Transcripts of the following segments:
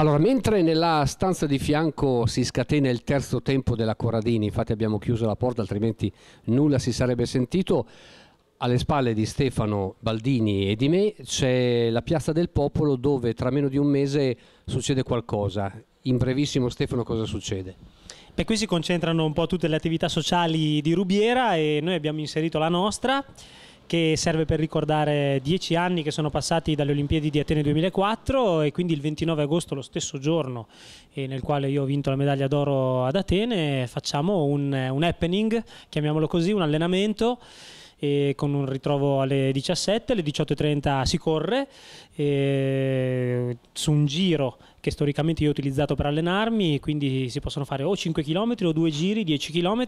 Allora, mentre nella stanza di fianco si scatena il terzo tempo della Corradini, infatti abbiamo chiuso la porta altrimenti nulla si sarebbe sentito, alle spalle di Stefano Baldini e di me c'è la Piazza del Popolo dove tra meno di un mese succede qualcosa. In brevissimo Stefano cosa succede? Beh, qui si concentrano un po' tutte le attività sociali di Rubiera e noi abbiamo inserito la nostra che serve per ricordare dieci anni che sono passati dalle Olimpiadi di Atene 2004 e quindi il 29 agosto, lo stesso giorno eh, nel quale io ho vinto la medaglia d'oro ad Atene, facciamo un, un happening, chiamiamolo così, un allenamento con un ritrovo alle 17, alle 18.30 si corre eh, su un giro che storicamente io ho utilizzato per allenarmi, quindi si possono fare o 5 km o due giri, 10 km,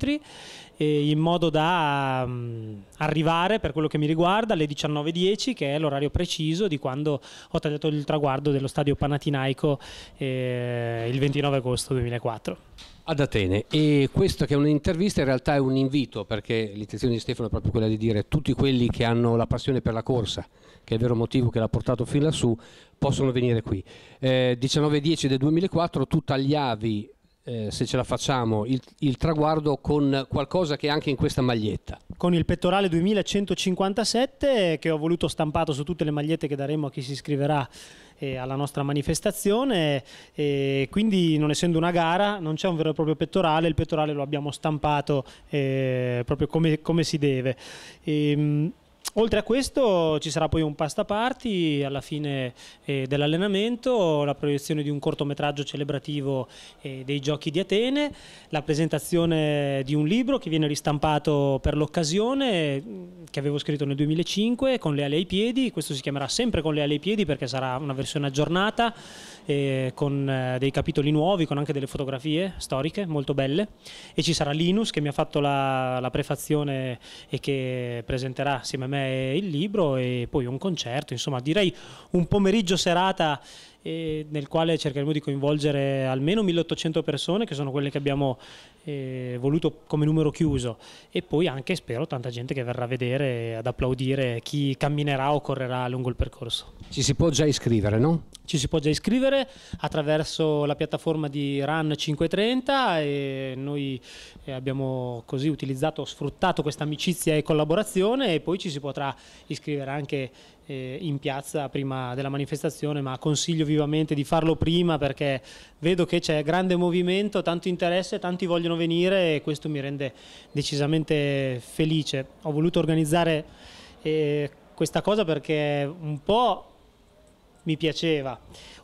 eh, in modo da mh, mm, arrivare per quello che mi riguarda alle 19.10 che è l'orario preciso di quando ho tagliato il traguardo dello stadio Panatinaico eh, il 29 agosto 2004 ad Atene e questa che è un'intervista in realtà è un invito perché l'intenzione di Stefano è proprio quella di dire tutti quelli che hanno la passione per la corsa che è il vero motivo che l'ha portato fin lassù possono venire qui eh, 19.10 del 2004 tu tagliavi eh, se ce la facciamo, il, il, traguardo con qualcosa che è anche in questa maglietta. Con il pettorale 2157 che ho voluto stampato su tutte le magliette che daremo a chi si iscriverà eh, alla nostra manifestazione, eh, quindi non essendo una gara non c'è un vero e proprio pettorale, il pettorale lo abbiamo stampato eh, proprio come, come, si deve. E, ehm, Oltre a questo ci sarà poi un pasta party alla fine eh, dell'allenamento, la proiezione di un cortometraggio celebrativo eh, dei giochi di Atene, la presentazione di un libro che viene ristampato per l'occasione mm, che avevo scritto nel 2005 con le ali ai piedi, questo si chiamerà sempre con le ali ai piedi perché sarà una versione aggiornata eh, con eh, dei capitoli nuovi, con anche delle fotografie storiche molto belle e ci sarà Linus che mi ha fatto la, la prefazione e che presenterà assieme a me me il libro e poi un concerto, insomma direi un pomeriggio serata nel quale cercheremo di coinvolgere almeno 1800 persone che sono quelle che abbiamo eh, voluto come numero chiuso e poi anche spero tanta gente che verrà a vedere ad applaudire chi camminerà o correrà lungo il percorso. Ci si può già iscrivere, no? Ci si può già iscrivere attraverso la piattaforma di Run 530 e noi eh, abbiamo così utilizzato, sfruttato questa amicizia e collaborazione e poi ci si potrà iscrivere anche eh, in piazza prima della manifestazione, ma consiglio vivamente di farlo prima perché vedo che c'è grande movimento, tanto interesse, tanti vogliono venire e questo mi rende decisamente felice. Ho voluto organizzare eh, questa cosa perché un po' mi piaceva.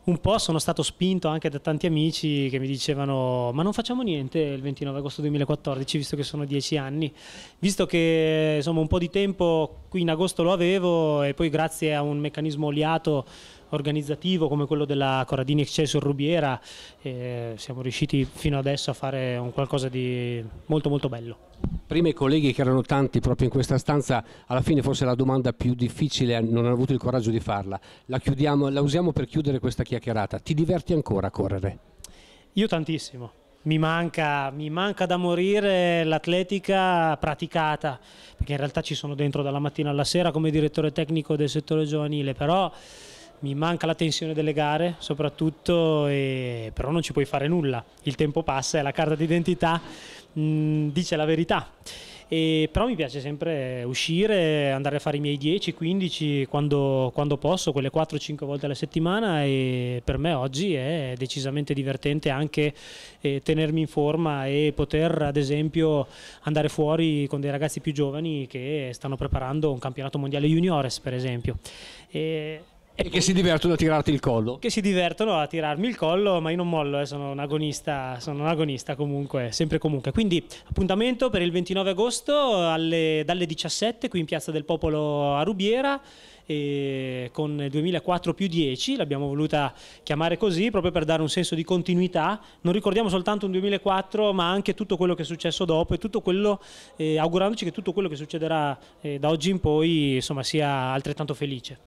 Un po' sono stato spinto anche da tanti amici che mi dicevano ma non facciamo niente il 29 agosto 2014 visto che sono dieci anni, visto che insomma un po' di tempo qui in agosto lo avevo e poi grazie a un meccanismo oliato organizzativo come quello della Corradini Excelsior Rubiera eh, siamo riusciti fino adesso a fare un qualcosa di molto molto bello. Prima i colleghi che erano tanti proprio in questa stanza, alla fine forse la domanda più difficile, eh, non hanno avuto il coraggio di farla, la, chiudiamo, la usiamo per chiudere questa chiacchierata, ti diverti ancora a correre? Io tantissimo, mi manca, mi manca, da morire l'atletica praticata, perché in realtà ci sono dentro dalla mattina alla sera come direttore tecnico del settore giovanile, però mi manca la tensione delle gare soprattutto, e... però non ci puoi fare nulla, il tempo passa e la carta d'identità mm, dice la verità. E, però mi piace sempre uscire, andare a fare i miei 10, 15 quando, quando posso, quelle 4-5 volte alla settimana e per me oggi è decisamente divertente anche eh, tenermi in forma e poter ad esempio andare fuori con dei ragazzi più giovani che stanno preparando un campionato mondiale juniores per esempio. E e che si divertono a tirarti il collo. Che si divertono a tirarmi il collo, ma io non mollo, eh, sono un agonista, sono un agonista comunque, sempre comunque. Quindi appuntamento per il 29 agosto alle, dalle 17 qui in Piazza del Popolo a Rubiera con 2004 più 10, l'abbiamo voluta chiamare così proprio per dare un senso di continuità, non ricordiamo soltanto un 2004 ma anche tutto quello che è successo dopo e tutto quello, eh, augurandoci che tutto quello che succederà eh, da oggi in poi insomma, sia altrettanto felice.